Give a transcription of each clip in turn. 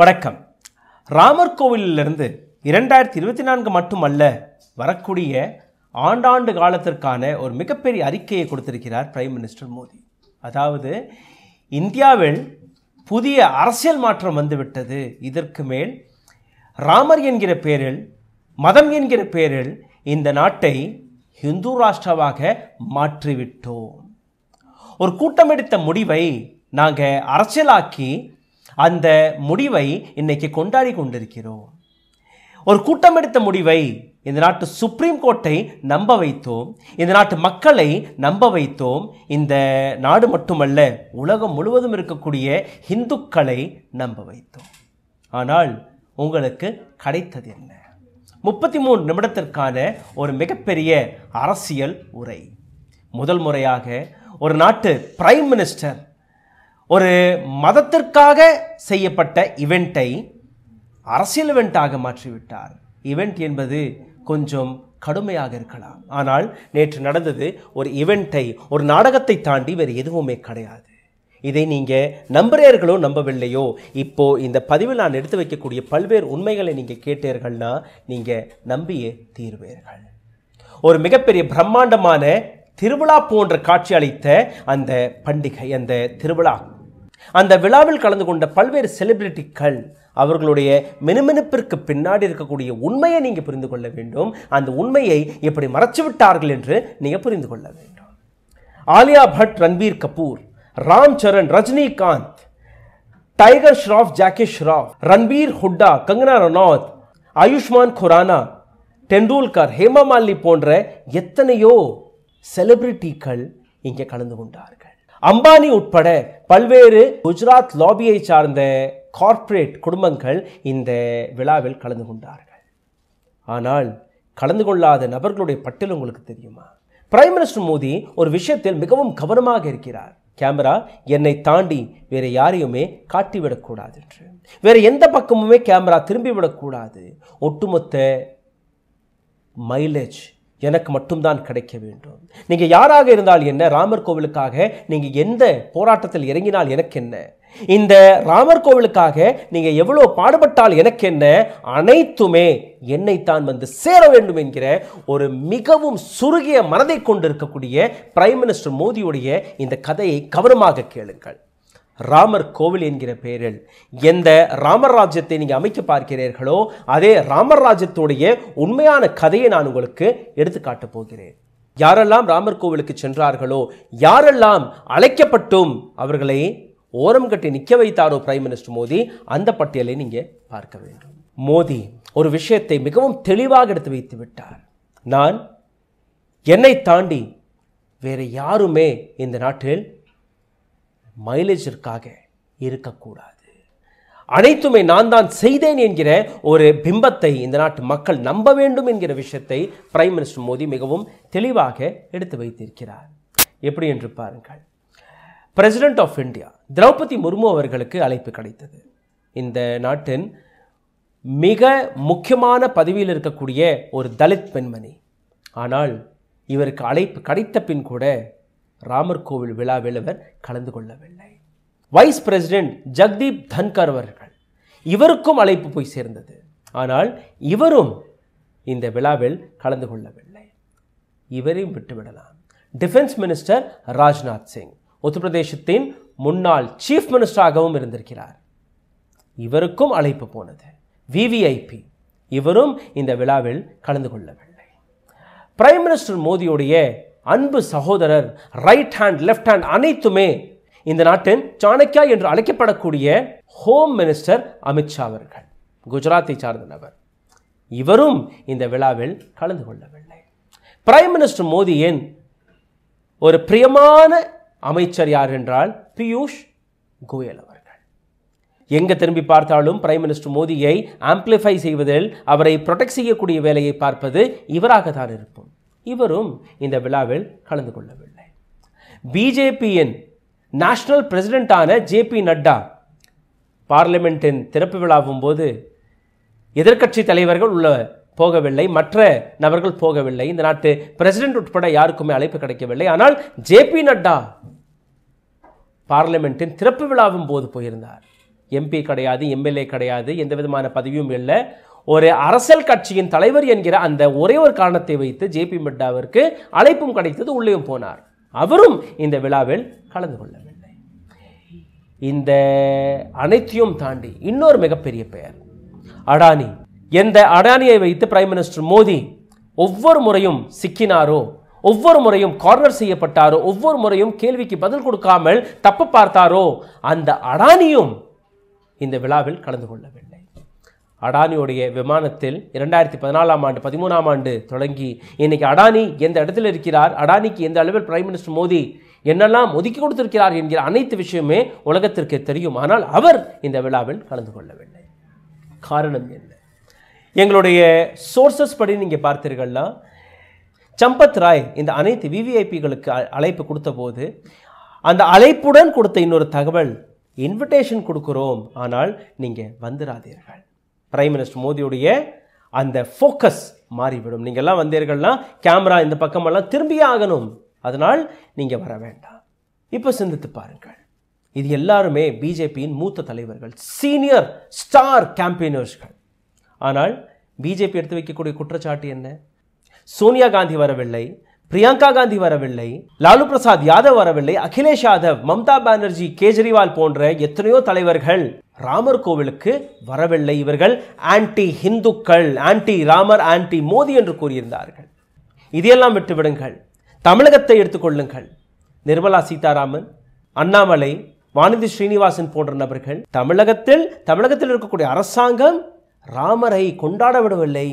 வணக்கம் ராமர் கோவிலிலிருந்து இரண்டாயிரத்தி இருபத்தி நான்கு மட்டுமல்ல வரக்கூடிய ஆண்டாண்டு காலத்திற்கான ஒரு மிகப்பெரிய அறிக்கையை கொடுத்திருக்கிறார் பிரைம் மினிஸ்டர் மோடி அதாவது இந்தியாவில் புதிய அரசியல் மாற்றம் வந்துவிட்டது இதற்கு மேல் ராமர் என்கிற பேரில் மதம் என்கிற பேரில் இந்த நாட்டை ஹிந்து ராஷ்டிராவாக மாற்றிவிட்டோம் ஒரு கூட்டமெடுத்த முடிவை நாங்கள் அரசியலாக்கி அந்த முடிவை இன்னைக்கு கொண்டாடி கொண்டிருக்கிறோம் ஒரு கூட்டம் எடுத்த முடிவை இந்த நாட்டு சுப்ரீம் கோர்ட்டை நம்ப வைத்தோம் இந்த நாட்டு மக்களை நம்ப வைத்தோம் இந்த நாடு மட்டுமல்ல உலகம் முழுவதும் இருக்கக்கூடிய இந்துக்களை நம்ப வைத்தோம் ஆனால் உங்களுக்கு கிடைத்தது என்ன முப்பத்தி மூணு நிமிடத்திற்கான ஒரு மிகப்பெரிய அரசியல் உரை முதல் முறையாக ஒரு நாட்டு பிரைம் மினிஸ்டர் ஒரு மதத்திற்காக செய்யப்பட்ட இவெண்ட்டை அரசியல் இவெண்ட்டாக மாற்றிவிட்டார் இவெண்ட் என்பது கொஞ்சம் கடுமையாக இருக்கலாம் ஆனால் நேற்று நடந்தது ஒரு இவெண்ட்டை ஒரு நாடகத்தை தாண்டி வேறு எதுவுமே கிடையாது இதை நீங்கள் நம்புறீர்களோ நம்பவில்லையோ இப்போது இந்த பதிவில் நான் எடுத்து வைக்கக்கூடிய பல்வேறு உண்மைகளை நீங்கள் கேட்டீர்கள்னா நீங்கள் நம்பியே தீர்வீர்கள் ஒரு மிகப்பெரிய பிரம்மாண்டமான திருவிழா போன்ற காட்சி அளித்த அந்த பண்டிகை அந்த திருவிழா அந்த விழாவில் கலந்து கொண்ட பல்வேறு செலிபிரிட்டிகள் அவர்களுடைய மினுமினுப்பிற்கு பின்னாடி இருக்கக்கூடிய உண்மையை நீங்கள் புரிந்து கொள்ள வேண்டும் அந்த உண்மையை எப்படி மறைச்சு விட்டார்கள் என்று நீங்கள் புரிந்து கொள்ள வேண்டும் ஆலியா பட் ரன்பீர் கபூர் ராம் சரண் ரஜினிகாந்த் டைகர் ஷ்ராஃப் ஜாக்கி ஷ்ராஃப் ரன்பீர் ஹுட்டா கங்கனா ரனாத் ஆயுஷ்மான் குரானா டெண்டுல்கர் ஹேமா மாலி போன்ற எத்தனையோ செலிபிரிட்டிகள் இங்கே கலந்து கொண்டார்கள் அம்பானி உட்பட பல்வேறு குஜராத் லாபியை சார்ந்த கார்ப்பரேட் குடும்பங்கள் இந்த விழாவில் கலந்து கொண்டார்கள் ஆனால் கலந்து கொள்ளாத நபர்களுடைய பட்டியல் உங்களுக்கு தெரியுமா பிரைம் மினிஸ்டர் மோடி ஒரு விஷயத்தில் மிகவும் கவனமாக இருக்கிறார் கேமரா என்னை தாண்டி வேறு யாரையுமே காட்டிவிடக்கூடாது என்று வேறு எந்த பக்கமுமே கேமரா திரும்பிவிடக்கூடாது ஒட்டுமொத்த மைலேஜ் எனக்கு மட்டும்தான் கிடைக்க வேண்டும் நீங்கள் யாராக இருந்தால் என்ன ராமர் கோவிலுக்காக நீங்கள் எந்த போராட்டத்தில் இறங்கினால் எனக்கு என்ன இந்த ராமர் கோவிலுக்காக நீங்கள் எவ்வளோ பாடுபட்டால் எனக்கு என்ன அனைத்துமே என்னைத்தான் வந்து சேர வேண்டும் என்கிற ஒரு மிகவும் சுருகிய மனதை கொண்டிருக்கக்கூடிய பிரைம் மினிஸ்டர் மோடியுடைய இந்த கதையை கவனமாக கேளுங்கள் ராமர் கோவில் என்கிற பெயரில் எந்த ராமர் ராஜ்யத்தை நீங்கள் அமைக்க பார்க்கிறீர்களோ அதே ராமர் ராஜ்யத்துடைய உண்மையான கதையை நான் உங்களுக்கு காட்டப் போகிறேன் யாரெல்லாம் ராமர் கோவிலுக்கு சென்றார்களோ யாரெல்லாம் அழைக்கப்பட்டும் அவர்களை ஓரம் கட்டி நிற்க வைத்தாரோ பிரைம் மினிஸ்டர் மோடி அந்த பட்டியலை நீங்கள் பார்க்க வேண்டும் மோடி ஒரு விஷயத்தை மிகவும் தெளிவாக எடுத்து வைத்து விட்டார் நான் என்னை தாண்டி வேறு யாருமே இந்த நாட்டில் மைலேஜிற்காக இருக்கக்கூடாது அனைத்துமே நான் தான் செய்தேன் என்கிற ஒரு பிம்பத்தை இந்த நாட்டு மக்கள் நம்ப வேண்டும் என்கிற விஷயத்தை பிரைம் மினிஸ்டர் மோடி மிகவும் தெளிவாக எடுத்து வைத்திருக்கிறார் எப்படி என்று பாருங்கள் president of India Droupadi Murmu அவர்களுக்கு அழைப்பு கிடைத்தது இந்த நாட்டின் மிக முக்கியமான பதவியில் இருக்கக்கூடிய ஒரு தலித் பெண்மணி ஆனால் இவருக்கு அழைப்பு கிடைத்த பின் கூட ராமர் கோவில் விழாவில் அவர் கலந்து கொள்ளவில்லை வைஸ் பிரசிடென்ட் ஜக்தீப் தன்கர் அவர்கள் இவருக்கும் அழைப்பு போய் சேர்ந்தது ஆனால் இவரும் இந்த விழாவில் கலந்து கொள்ளவில்லை இவரையும் விட்டுவிடலாம் டிஃபென்ஸ் மினிஸ்டர் ராஜ்நாத் சிங் உத்தரப்பிரதேசத்தின் முன்னாள் சீஃப் மினிஸ்டராகவும் இருந்திருக்கிறார் இவருக்கும் அழைப்பு போனது விவிஐபி இவரும் இந்த விழாவில் கலந்து கொள்ளவில்லை பிரைம் மினிஸ்டர் மோடியுடைய அன்பு சகோதரர் ரைட் ஹேண்ட் லெஃப்ட் ஹேண்ட் அனைத்துமே இந்த நாட்டின் சாணக்கியா என்று அழைக்கப்படக்கூடிய ஹோம் மினிஸ்டர் அமித்ஷா அவர்கள் குஜராத்தை சார்ந்த நபர் இவரும் இந்த விழாவில் கலந்து கொள்ளவில்லை பிரைம் மினிஸ்டர் மோதியின் ஒரு பிரியமான அமைச்சர் யார் என்றால் பியூஷ் கோயல் அவர்கள் எங்க திரும்பி பார்த்தாலும் பிரைம் மினிஸ்டர் மோடியை ஆம்பிளிஃபை செய்வதில் அவரை ப்ரொடெக்ட் செய்யக்கூடிய வேலையை பார்ப்பது இவராக தான் இவரும் இந்த விழாவில் கலந்து கொள்ளவில்லை பிஜேபியின் நேஷனல் பிரசிடெண்டான ஜே பி நட்டா பார்லிமெண்ட்டின் திறப்பு விழாவும் போது எதிர்கட்சி தலைவர்கள் உள்ள போகவில்லை மற்ற நபர்கள் போகவில்லை இந்த நாட்டு பிரசிடென்ட் உட்பட யாருக்குமே அழைப்பு கிடைக்கவில்லை ஆனால் ஜே பி நட்டா பார்லிமெண்ட்டின் திறப்பு விழாவும் போது போயிருந்தார் எம்பி கிடையாது எம்எல்ஏ கிடையாது எந்த விதமான பதவியும் இல்லை ஒரு அரசியல் கட்சியின் தலைவர் என்கிற அந்த ஒரே ஒரு காரணத்தை வைத்து ஜேபி மிட்டாவிற்கு அழைப்பும் கிடைத்தது உள்ளேயும் போனார் அவரும் இந்த விழாவில் கலந்து கொள்ளவில்லை இந்த அனைத்தையும் தாண்டி இன்னொரு மிகப்பெரிய பெயர் அடானி எந்த அடானியை வைத்து பிரைம் மினிஸ்டர் மோடி ஒவ்வொரு முறையும் சிக்கினாரோ ஒவ்வொரு முறையும் கார்னர் செய்யப்பட்டாரோ ஒவ்வொரு முறையும் கேள்விக்கு பதில் கொடுக்காமல் தப்பு பார்த்தாரோ அந்த அடானியும் இந்த விழாவில் கலந்து கொள்ளவில்லை அடானியோடைய விமானத்தில் இரண்டாயிரத்தி பதினாலாம் ஆண்டு பதிமூணாம் ஆண்டு தொடங்கி இன்னைக்கு அடானி எந்த இடத்துல இருக்கிறார் அடானிக்கு எந்த அளவில் பிரைம் மினிஸ்டர் மோடி என்னெல்லாம் ஒதுக்கி கொடுத்திருக்கிறார் என்கிற அனைத்து விஷயமே உலகத்திற்கு தெரியும் ஆனால் அவர் இந்த விழாவில் கலந்து கொள்ளவில்லை காரணம் என்ன எங்களுடைய சோர்சஸ் படி நீங்கள் பார்த்தீர்கள்னா சம்பத் ராய் இந்த அனைத்து விவிஐபிகளுக்கு அழைப்பு கொடுத்தபோது அந்த அழைப்புடன் கொடுத்த இன்னொரு தகவல் இன்விடேஷன் கொடுக்குறோம் ஆனால் நீங்கள் வந்துடாதீர்கள் பிரைம் மினிஸ்டர் மோடியுடைய அந்த ஃபோக்கஸ் மாறிவிடும் நீங்கள்லாம் வந்தீர்கள்னா கேமரா இந்த பக்கமெல்லாம் திரும்பியே ஆகணும் அதனால் நீங்கள் வர வேண்டாம் இப்போ சிந்தித்து பாருங்கள் இது எல்லாருமே பிஜேபியின் மூத்த தலைவர்கள் சீனியர் ஸ்டார் கேம்பெயினர்ஸ்கள் ஆனால் பிஜேபி எடுத்து வைக்கக்கூடிய குற்றச்சாட்டு என்ன சோனியா காந்தி வரவில்லை பிரியங்கா காந்தி வரவில்லை லாலு பிரசாத் யாதவ் வரவில்லை அகிலேஷ் யாதவ் மம்தா பானர்ஜி கேஜ்ரிவால் போன்ற எத்தனையோ தலைவர்கள் ராமர் கோவிலுக்கு வரவில்லை இவர்கள் ஆன்டி ஹிந்துக்கள் ஆன்டி ராமர் ஆன்டி மோதி என்று கூறியிருந்தார்கள் இதையெல்லாம் விட்டுவிடுங்கள் தமிழகத்தை எடுத்துக்கொள்ளுங்கள் நிர்மலா சீதாராமன் அண்ணாமலை வானதி ஸ்ரீனிவாசன் போன்ற நபர்கள் தமிழகத்தில் தமிழகத்தில் இருக்கக்கூடிய அரசாங்கம் ராமரை கொண்டாட விடவில்லை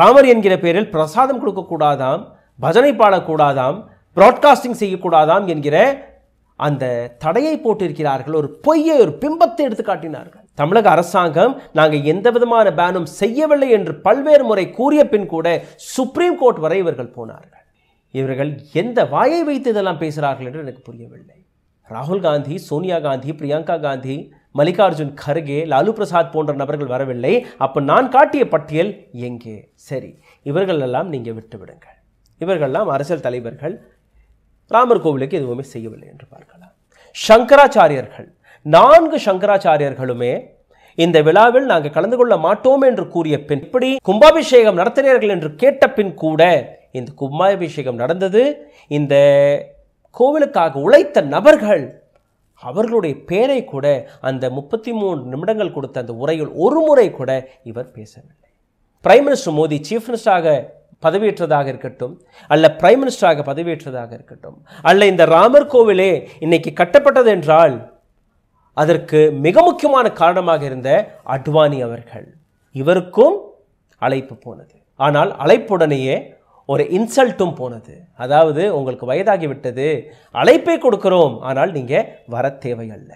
ராமர் என்கிற பெயரில் பிரசாதம் கொடுக்கக்கூடாதாம் பஜனை பாடக்கூடாதாம் ப்ராட்காஸ்டிங் செய்யக்கூடாதாம் என்கிற அந்த தடையை போட்டிருக்கிறார்கள் ஒரு பொய்யை ஒரு பிம்பத்தை எடுத்து காட்டினார்கள் தமிழக அரசாங்கம் நாங்கள் எந்த விதமான பேனும் செய்யவில்லை என்று பல்வேறு முறை கூறிய பின் கூட சுப்ரீம் கோர்ட் வரை இவர்கள் போனார்கள் இவர்கள் எந்த வாயை வைத்து இதெல்லாம் பேசுகிறார்கள் என்று எனக்கு புரியவில்லை ராகுல் காந்தி சோனியா காந்தி பிரியங்கா காந்தி மல்லிகார்ஜுன் கர்கே லாலு பிரசாத் போன்ற நபர்கள் வரவில்லை அப்போ நான் காட்டிய பட்டியல் எங்கே சரி இவர்களெல்லாம் நீங்கள் விட்டுவிடுங்கள் இவர்கள்லாம் அரசியல் தலைவர்கள் ராமர் கோவிலுக்கு எதுவுமே செய்யவில்லை என்று பார்க்கலாம் சங்கராச்சாரியர்கள் நான்கு சங்கராச்சாரியர்களுமே இந்த விழாவில் நாங்கள் கலந்து கொள்ள மாட்டோம் என்று கூறிய பின் இப்படி கும்பாபிஷேகம் நடத்தினீர்கள் என்று கேட்ட பின் கூட இந்த கும்பாபிஷேகம் நடந்தது இந்த கோவிலுக்காக உழைத்த நபர்கள் அவர்களுடைய பேரை கூட அந்த முப்பத்தி மூணு நிமிடங்கள் கொடுத்த அந்த உரையில் ஒரு முறை கூட இவர் பேசவில்லை பிரைம் மினிஸ்டர் மோடி சீஃப் மினிஸ்டராக பதவியேற்றதாக இருக்கட்டும் அல்ல பிரைம் மினிஸ்டராக பதவியேற்றதாக இருக்கட்டும் அல்ல இந்த ராமர் கோவிலே இன்னைக்கு கட்டப்பட்டது என்றால் அதற்கு மிக முக்கியமான காரணமாக இருந்த அட்வானி அவர்கள் இவருக்கும் அழைப்பு போனது ஆனால் அழைப்புடனேயே ஒரு இன்சல்ட்டும் போனது அதாவது உங்களுக்கு வயதாகிவிட்டது அழைப்பை கொடுக்கிறோம் ஆனால் நீங்கள் வர தேவையல்ல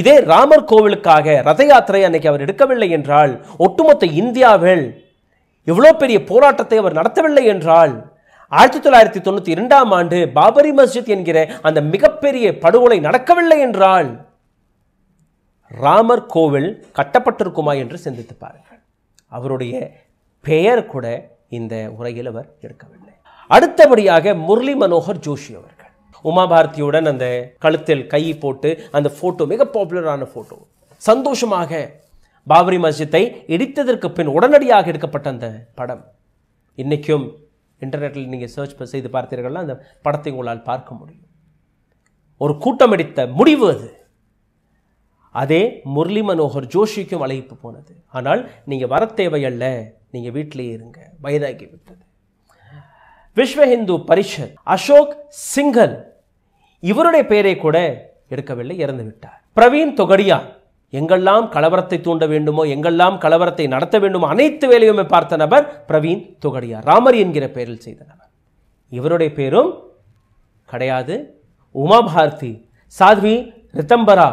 இதே ராமர் கோவிலுக்காக ரத யாத்திரை அன்னைக்கு அவர் எடுக்கவில்லை என்றால் ஒட்டுமொத்த இந்தியாவில் எவ்வளோ பெரிய போராட்டத்தை அவர் நடத்தவில்லை என்றால் ஆயிரத்தி தொள்ளாயிரத்தி தொண்ணூற்றி இரண்டாம் ஆண்டு பாபரி மஸ்ஜித் என்கிற அந்த மிகப்பெரிய படுகொலை நடக்கவில்லை என்றால் ராமர் கோவில் கட்டப்பட்டிருக்குமா என்று சிந்தித்து பாருங்கள் அவருடைய பெயர் கூட இந்த உரையில் அவர் எடுக்கவில்லை அடுத்தபடியாக முரளி மனோகர் ஜோஷி அவர்கள் உமா பாரதியுடன் அந்த கழுத்தில் கை போட்டு அந்த ஃபோட்டோ மிக பாப்புலரான ஃபோட்டோ சந்தோஷமாக பாபரி மஸ்ஜித்தை இடித்ததற்கு பின் உடனடியாக எடுக்கப்பட்ட அந்த படம் இன்றைக்கும் இன்டர்நெட்டில் நீங்கள் சர்ச் செய்து பார்த்தீர்கள் அந்த படத்தை உங்களால் பார்க்க முடியும் ஒரு கூட்டம் அடித்த முடிவு அது அதே முரளி மனோகர் ஜோஷிக்கும் அழைப்பு போனது ஆனால் நீங்கள் வர தேவையல்ல நீங்கள் வீட்டிலே இருங்க வயதாகி விட்டது விஸ்வ ஹிந்து பரிஷத் அசோக் சிங்கல் இவருடைய பெயரை கூட எடுக்கவில்லை இறந்து விட்டார் பிரவீன் தொகடியான் எங்கெல்லாம் கலவரத்தை தூண்ட வேண்டுமோ எங்கெல்லாம் கலவரத்தை நடத்த வேண்டுமோ அனைத்து வேலையுமே பார்த்த நபர் பிரவீன் தொகடியா ராமர் என்கிற பெயரில் செய்த நபர் இவருடைய பேரும் கிடையாது உமா பாரதி சாத்வி ரித்தம்பரா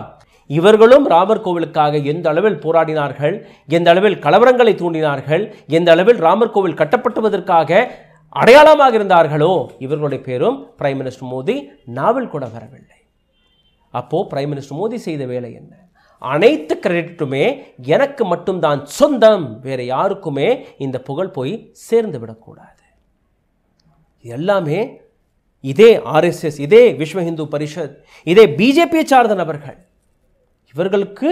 இவர்களும் ராமர் கோவிலுக்காக எந்த அளவில் போராடினார்கள் எந்த அளவில் கலவரங்களை தூண்டினார்கள் எந்த அளவில் ராமர் கோவில் கட்டப்பட்டுவதற்காக அடையாளமாக இருந்தார்களோ இவர்களுடைய பேரும் பிரைம் மினிஸ்டர் மோடி நாவல் கூட வரவில்லை அப்போது பிரைம் மினிஸ்டர் மோடி செய்த வேலை என்ன அனைத்து கிரெடிட்டுமே எனக்கு மட்டும்தான் சொந்தம் வேறு யாருக்குமே இந்த புகழ் போய் சேர்ந்து விடக்கூடாது எல்லாமே இதே ஆர்எஸ்எஸ் இதே விஸ்வ ஹிந்து பரிஷத் இதே பிஜேபியை சார்ந்த நபர்கள் இவர்களுக்கு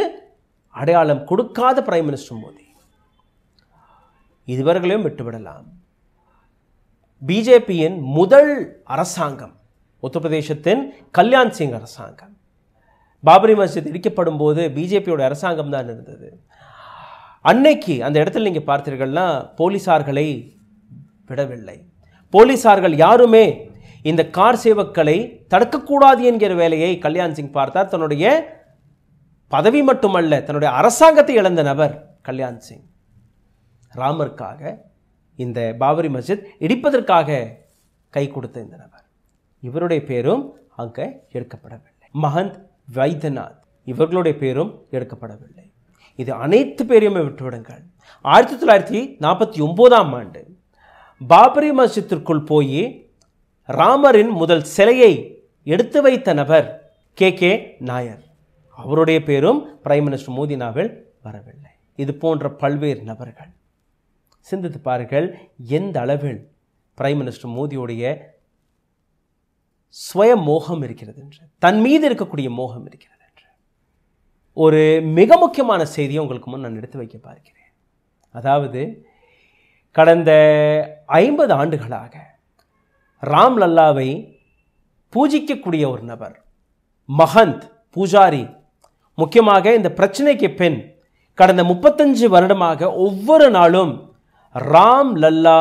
அடையாளம் கொடுக்காத பிரைம் மினிஸ்டர் மோடி இதுவர்களையும் விட்டுவிடலாம் பிஜேபியின் முதல் அரசாங்கம் உத்தரப்பிரதேசத்தின் கல்யாண் சிங் அரசாங்கம் பாபரி மஸ்ஜித் இடிக்கப்படும் போது பிஜேபியோட அரசாங்கம் தான் இருந்தது அன்னைக்கு அந்த இடத்துல நீங்கள் பார்த்தீர்கள்னா போலீசார்களை விடவில்லை போலீசார்கள் யாருமே இந்த கார் சேவக்களை தடுக்கக்கூடாது என்கிற வேலையை கல்யாண் சிங் பார்த்தார் தன்னுடைய பதவி மட்டுமல்ல தன்னுடைய அரசாங்கத்தை இழந்த நபர் கல்யாண் சிங் ராமருக்காக இந்த பாபரி மஸ்ஜித் இடிப்பதற்காக கை கொடுத்த இந்த நபர் இவருடைய பேரும் அங்கே எடுக்கப்படவில்லை மகந்த் வைத்தியநாத் இவர்களுடைய பேரும் எடுக்கப்படவில்லை இது அனைத்து பேரையுமே விட்டுவிடுங்கள் ஆயிரத்தி தொள்ளாயிரத்தி நாற்பத்தி ஒம்போதாம் ஆண்டு பாபரி மசித்திற்குள் போய் ராமரின் முதல் சிலையை எடுத்து வைத்த நபர் கே கே நாயர் அவருடைய பேரும் பிரைம் மினிஸ்டர் மோதினாவில் வரவில்லை இது போன்ற பல்வேறு நபர்கள் சிந்தித்து பாருங்கள் எந்த அளவில் பிரைம் மினிஸ்டர் மோடியுடைய ஸ்வய மோகம் இருக்கிறது என்று தன் மீது இருக்கக்கூடிய மோகம் இருக்கிறது என்று ஒரு மிக முக்கியமான செய்தியை உங்களுக்கு முன் நான் எடுத்து வைக்க பார்க்கிறேன் அதாவது கடந்த ஐம்பது ஆண்டுகளாக ராம் லல்லாவை பூஜிக்கக்கூடிய ஒரு நபர் மகந்த் பூஜாரி முக்கியமாக இந்த பிரச்சனைக்கு பின் கடந்த முப்பத்தஞ்சு வருடமாக ஒவ்வொரு நாளும் ராம் லல்லா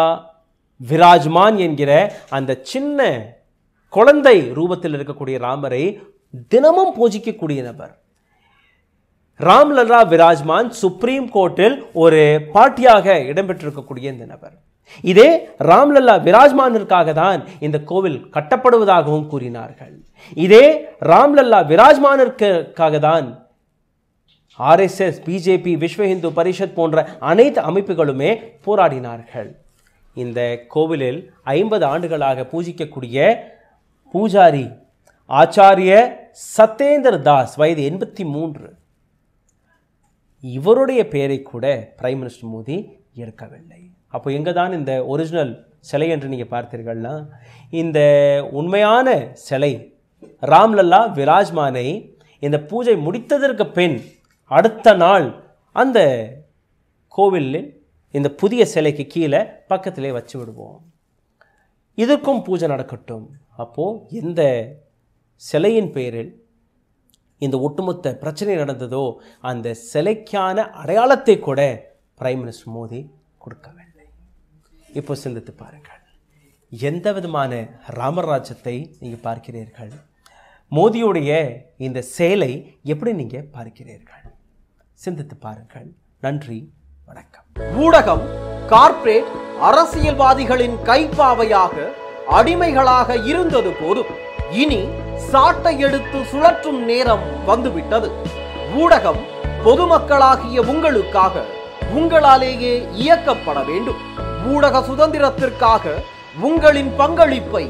விராஜ்மான் என்கிற அந்த சின்ன குழந்தை ரூபத்தில் இருக்கக்கூடிய ராமரை தினமும் பூஜிக்கக்கூடிய நபர் ராம்லல்லா விராஜ்மான் சுப்ரீம் கோர்ட்டில் ஒரு பாட்டியாக இடம்பெற்றிருக்கக்கூடிய இந்த நபர் இதே ராம்லல்லா விராஜ்மானிற்காக தான் இந்த கோவில் கட்டப்படுவதாகவும் கூறினார்கள் இதே ராம்லல்லா விராஜ்மானிற்காக தான் ஆர்எஸ்எஸ் பிஜேபி விஸ்வ இந்து பரிஷத் போன்ற அனைத்து அமைப்புகளுமே போராடினார்கள் இந்த கோவிலில் ஐம்பது ஆண்டுகளாக பூஜிக்கக்கூடிய பூஜாரி ஆச்சாரிய சத்தேந்தர் தாஸ் வயது எண்பத்தி மூன்று இவருடைய பெயரை கூட பிரைம் மினிஸ்டர் மோடி எடுக்கவில்லை அப்போ எங்கே தான் இந்த ஒரிஜினல் சிலை என்று நீங்கள் பார்த்தீர்கள்னா இந்த உண்மையான சிலை ராம்லல்லா விராஜ்மானை இந்த பூஜை முடித்ததற்கு பின் அடுத்த நாள் அந்த கோவிலில் இந்த புதிய சிலைக்கு கீழே பக்கத்திலே வச்சு விடுவோம் இதற்கும் பூஜை நடக்கட்டும் அப்போது எந்த சிலையின் பெயரில் இந்த ஒட்டுமொத்த பிரச்சனை நடந்ததோ அந்த சிலைக்கான அடையாளத்தை கூட பிரைம் மினிஸ்டர் மோடி கொடுக்கவில்லை இப்போ சிந்தித்து பாருங்கள் எந்த விதமான ராமராஜ்யத்தை நீங்கள் பார்க்கிறீர்கள் மோதியுடைய இந்த செயலை எப்படி நீங்கள் பார்க்கிறீர்கள் சிந்தித்து பாருங்கள் நன்றி வணக்கம் ஊடகம் கார்ப்பரேட் அரசியல்வாதிகளின் கைப்பாவையாக அடிமைகளாக இருந்தது போதும் இனி சாட்டை எடுத்து சுழற்றும் நேரம் வந்துவிட்டது ஊடகம் பொதுமக்களாகிய உங்களுக்காக உங்களாலேயே இயக்கப்பட வேண்டும் ஊடக சுதந்திரத்திற்காக உங்களின் பங்களிப்பை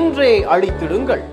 இன்றே அளித்திடுங்கள்